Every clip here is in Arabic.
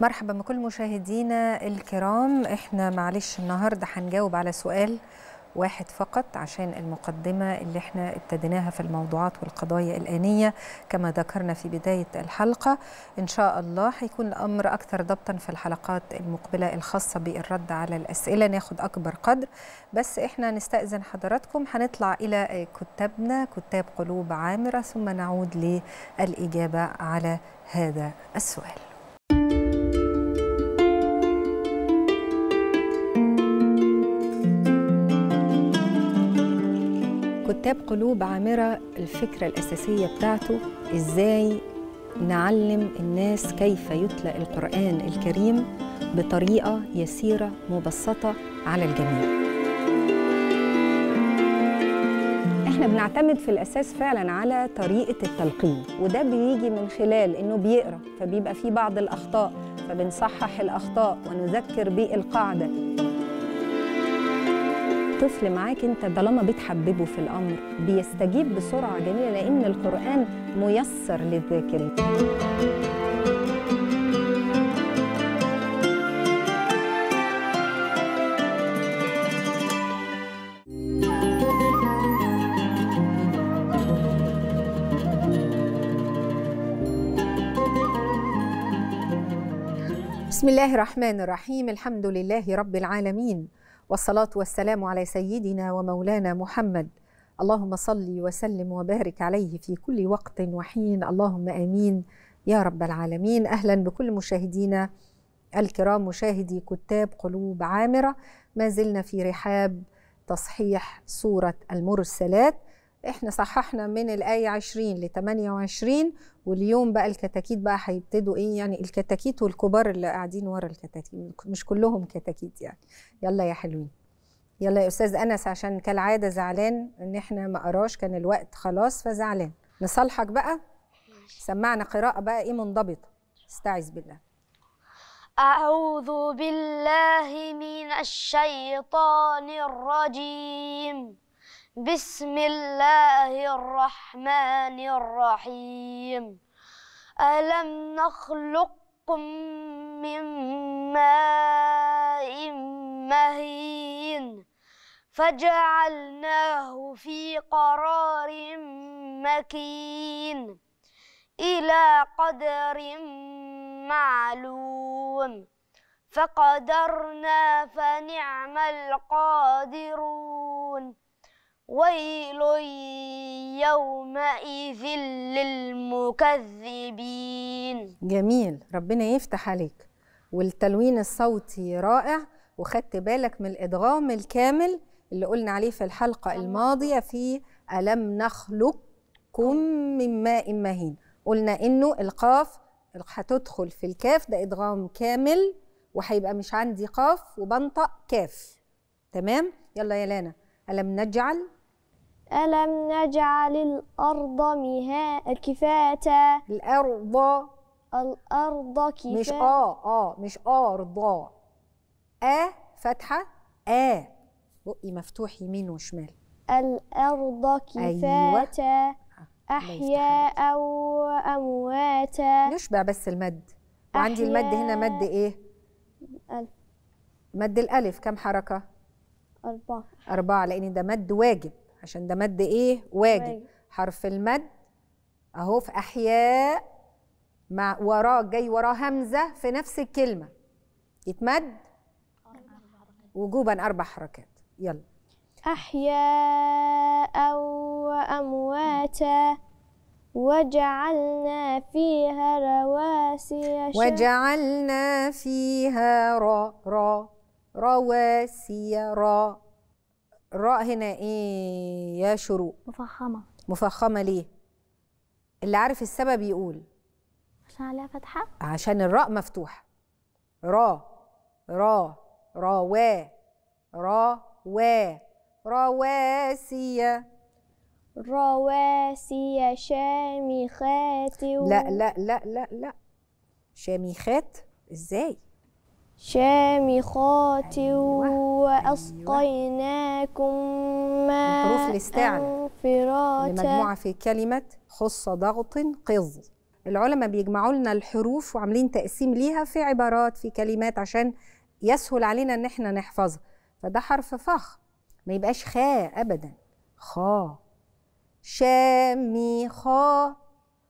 مرحبا بكل مشاهدينا الكرام احنا معلش النهارده هنجاوب على سؤال واحد فقط عشان المقدمة اللي احنا ابتديناها في الموضوعات والقضايا الآنية كما ذكرنا في بداية الحلقة إن شاء الله هيكون الأمر أكثر ضبطا في الحلقات المقبلة الخاصة بالرد على الأسئلة ناخد أكبر قدر بس احنا نستأذن حضراتكم هنطلع إلى كتابنا كتاب قلوب عامرة ثم نعود للإجابة على هذا السؤال كتاب قلوب عامرة الفكرة الأساسية بتاعته إزاي نعلم الناس كيف يتلى القرآن الكريم بطريقة يسيرة مبسطة على الجميع احنا بنعتمد في الاساس فعلا على طريقه التلقين وده بيجي من خلال انه بيقرا فبيبقى فيه بعض الاخطاء فبنصحح الاخطاء ونذكر بالقاعده الطفل معاك انت طالما بتحببه في الامر بيستجيب بسرعه جميله لان القران ميسر للذاكر بسم الله الرحمن الرحيم الحمد لله رب العالمين والصلاة والسلام على سيدنا ومولانا محمد اللهم صل وسلم وبارك عليه في كل وقت وحين اللهم امين يا رب العالمين اهلا بكل مشاهدينا الكرام مشاهدي كتاب قلوب عامره ما زلنا في رحاب تصحيح سوره المرسلات احنا صححنا من الآية 20 ل 28 واليوم بقى الكتاكيت بقى هيبتدوا ايه يعني الكتاكيت والكبار اللي قاعدين ورا الكتاكيت مش كلهم كتاكيت يعني يلا يا حلوين يلا يا استاذ انس عشان كالعاده زعلان ان احنا ما قراش كان الوقت خلاص فزعلان نصالحك بقى سمعنا قراءه بقى ايه منضبطه استعذ بالله اعوذ بالله من الشيطان الرجيم بسم الله الرحمن الرحيم ألم نخلقكم من ماء مهين فجعلناه في قرار مكين إلى قدر معلوم فقدرنا فنعم القادرون ويل يومئذ للمكذبين جميل ربنا يفتح عليك والتلوين الصوتي رائع وخدت بالك من الادغام الكامل اللي قلنا عليه في الحلقه الماضيه في الم نخلقكم من ماء مهين قلنا انه القاف هتدخل في الكاف ده ادغام كامل وهيبقى مش عندي قاف وبنطق كاف تمام يلا يا لانا ألم نجعل ألم نجعل الأرض مها كفاتا الأرض الأرض كفاة مش آه آه مش أرض آه, آ فتحة آ بقي مفتوح يمين وشمال الأرض كفاتا أيوة. أحياء أمواتا نشبع بس المد وعندي المد هنا مد إيه؟ مد الألف كم حركة؟ أربعة أربعة لأن ده مد واجب عشان ده مد إيه؟ واجب, حرف المد أهو في أحياء مع وراه جاي وراه همزة في نفس الكلمة يتمد وجوبا أربع حركات يلا أحياء وأمواتا وجعلنا فيها رواسي وجعلنا فيها را را رواسي را راء هنا ايه يا شروق مفخمه مفخمه ليه اللي عارف السبب يقول عشان عليها فتحه عشان الراء مفتوحه را را روا را وا رواسية رواسية شامخات و... لا لا لا لا لا شامخات ازاي شامخات وأسقيناكم ماء الحروف الاستعلى مجموعة في كلمة خص ضغط قظ العلماء بيجمعوا لنا الحروف وعاملين تقسيم ليها في عبارات في كلمات عشان يسهل علينا ان احنا نحفظها فده حرف فخ ما يبقاش خاء ابدا خا شامي خا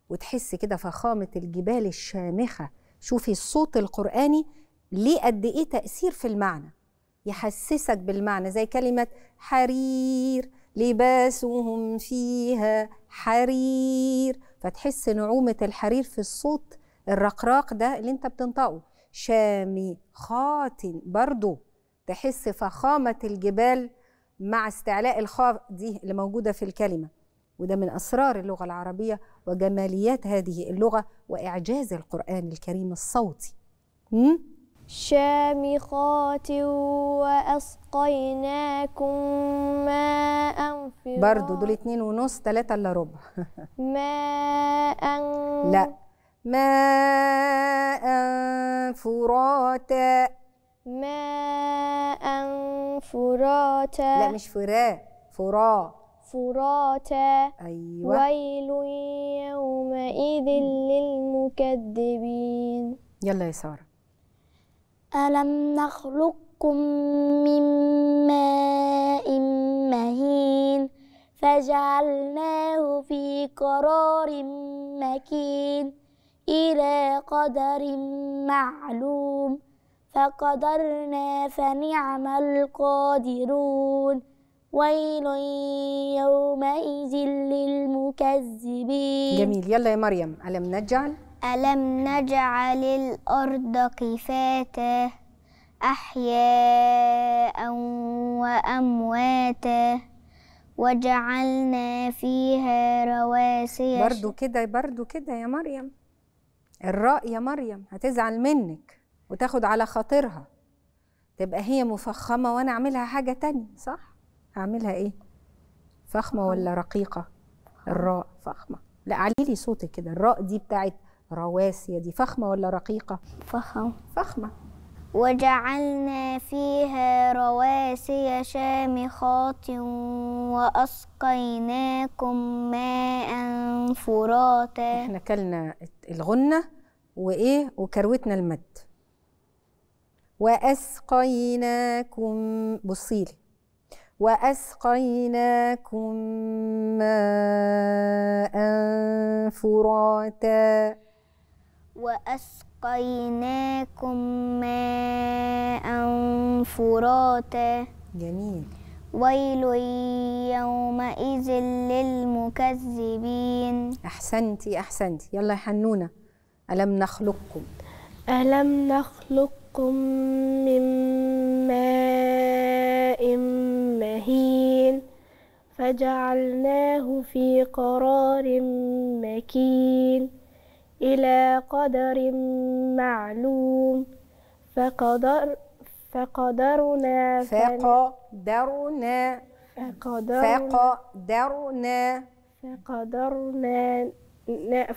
وتحس كده فخامه الجبال الشامخه شوفي الصوت القراني ليه قد ايه تاثير في المعنى يحسسك بالمعنى زي كلمه حرير لباسهم فيها حرير فتحس نعومه الحرير في الصوت الرقراق ده اللي انت بتنطقه شامي شامخات برضو تحس فخامه الجبال مع استعلاء الخاء دي اللي موجوده في الكلمه وده من اسرار اللغه العربيه وجماليات هذه اللغه واعجاز القران الكريم الصوتي شامخات وأسقيناكم ماء فراتا برضو دول اتنين ونص تلاتة إلا ربع ماء لا ماء فراتا ماء فراتا لا مش فراء فرا فراتا أيوة. ويل يومئذ للمكذبين يلا يا ساره ألم نخلقكم من ماء مهين فجعلناه في قرار مكين إلى قدر معلوم فقدرنا فنعم القادرون ويل يومئذ للمكذبين جميل يلا يا مريم ألم نجعل ألم نجعل الأرض كفاتا أحياء وأمواتا وجعلنا فيها رواسي برضو كده برضو كده يا مريم الراء يا مريم هتزعل منك وتاخد على خاطرها تبقى هي مفخمة وأنا أعملها حاجة تانية صح؟ أعملها إيه؟ فخمة ولا رقيقة؟ الراء فخمة لا علي لي صوتك كده الراء دي بتاعت رواسي دي فخمة ولا رقيقة؟ فخمة فخمة وجعلنا فيها رواسي شامخات وأسقيناكم ماء فراتا احنا كلنا الغنة وإيه وكروتنا المد وأسقيناكم بصيلي وأسقيناكم ماء فراتا وأسقيناكم ماء فراتا جميل ويل يومئذ للمكذبين أحسنتي أحسنتي يلا يا حنونة ألم نخلقكم ألم نخلقكم من ماء مهين فجعلناه في قرار مكين إلى قدر معلوم فقدر فقدرنا فقدرنا فقدرنا فقدرنا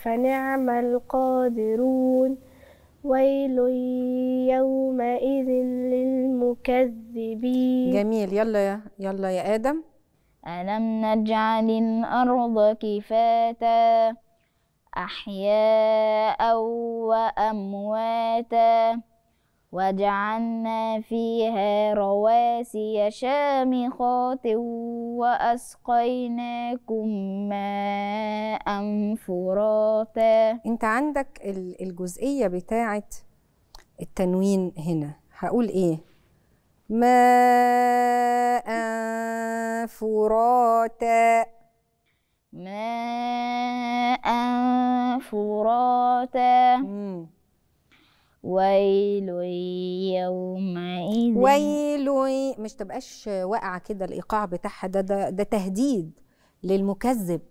فنعم القادرون ويل يومئذ للمكذبين جميل يلا يا يلا يا آدم ألم نجعل الأرض كفاتا أحياء وأمواتا وجعلنا فيها رواسي شامخات وأسقيناكم ماء فراتا أنت عندك الجزئية بتاعة التنوين هنا هقول إيه ماء فراتا ماء فراتا ويل يومئذ ويل مش تبقاش واقعه كده الايقاع بتاعها ده ده, ده تهديد للمكذب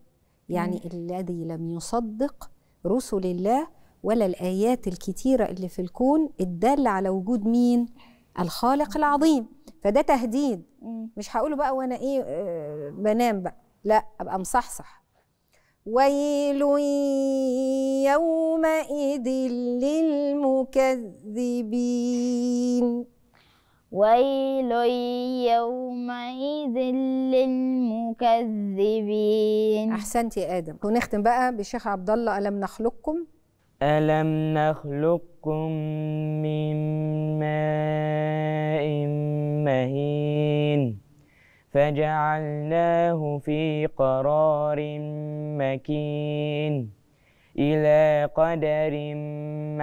يعني مم. الذي لم يصدق رسل الله ولا الآيات الكتيرة اللي في الكون الدالة على وجود مين؟ الخالق العظيم فده تهديد مش هقوله بقى وأنا إيه آه، بنام بقى لا أبقى مصحصح ويل يومئذ للمكذبين ويل يومئذ للمكذبين احسنت يا ادم ونختم بقى بشيخ عبد الله الم نخلقكم الم نخلقكم من ماء مهين فجعلناه في قرار مكين إلى قدر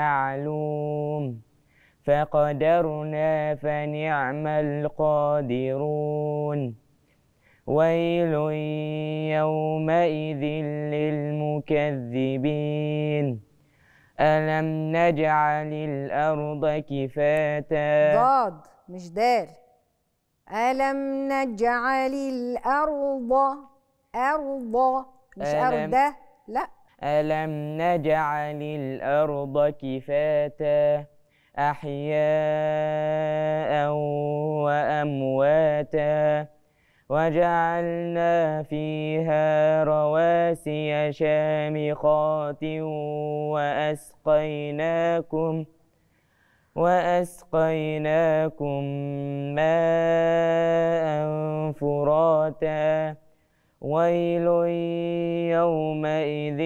معلوم فقدرنا فنعم القادرون ويل يومئذ للمكذبين ألم نجعل الأرض كفاتا ضاد مش دال ألم نجعل الأرض أرض مش أرضا أرض لا ألم نجعل الأرض كفاتا أحياء وأمواتا وجعلنا فيها رواسي شامخات وأسقيناكم ۖ وأسقيناكم ماء فراتا ويل يومئذ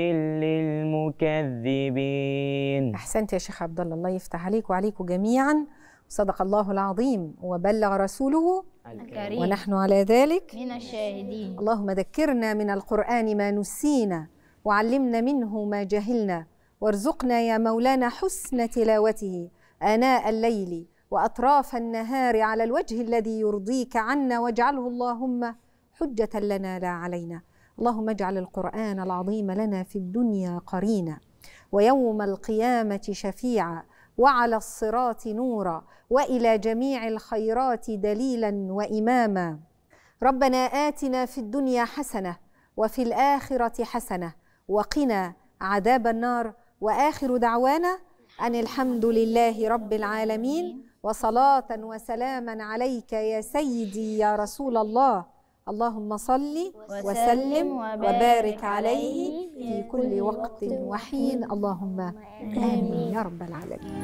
للمكذبين أحسنت يا شيخ عبد الله الله يفتح عليك وعليكم جميعا صدق الله العظيم وبلغ رسوله الكريم ونحن على ذلك من الشاهدين اللهم ذكرنا من القرآن ما نسينا وعلمنا منه ما جهلنا وارزقنا يا مولانا حسن تلاوته آناء الليل وأطراف النهار على الوجه الذي يرضيك عنا واجعله اللهم حجة لنا لا علينا اللهم اجعل القرآن العظيم لنا في الدنيا قرينا ويوم القيامة شفيعا وعلى الصراط نورا والى جميع الخيرات دليلا واماما ربنا اتنا في الدنيا حسنه وفي الاخره حسنه وقنا عذاب النار واخر دعوانا أن الحمد لله رب العالمين وصلاة وسلاما عليك يا سيدي يا رسول الله اللهم صل وسلم وبارك عليه في كل وقت وحين اللهم آمين يا رب العالمين